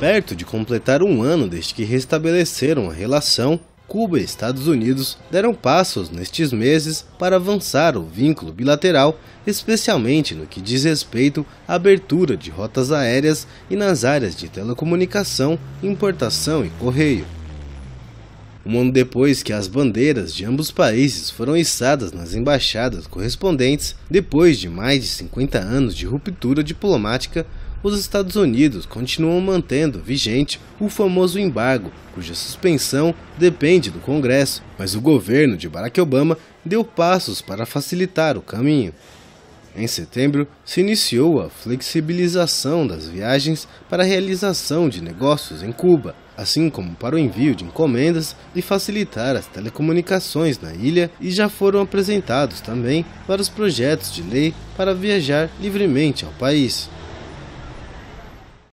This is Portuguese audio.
Perto de completar um ano desde que restabeleceram a relação, Cuba e Estados Unidos deram passos nestes meses para avançar o vínculo bilateral, especialmente no que diz respeito à abertura de rotas aéreas e nas áreas de telecomunicação, importação e correio. Um ano depois que as bandeiras de ambos países foram içadas nas embaixadas correspondentes, depois de mais de 50 anos de ruptura diplomática, os Estados Unidos continuam mantendo vigente o famoso embargo, cuja suspensão depende do Congresso, mas o governo de Barack Obama deu passos para facilitar o caminho. Em setembro, se iniciou a flexibilização das viagens para a realização de negócios em Cuba, assim como para o envio de encomendas e facilitar as telecomunicações na ilha, e já foram apresentados também vários projetos de lei para viajar livremente ao país.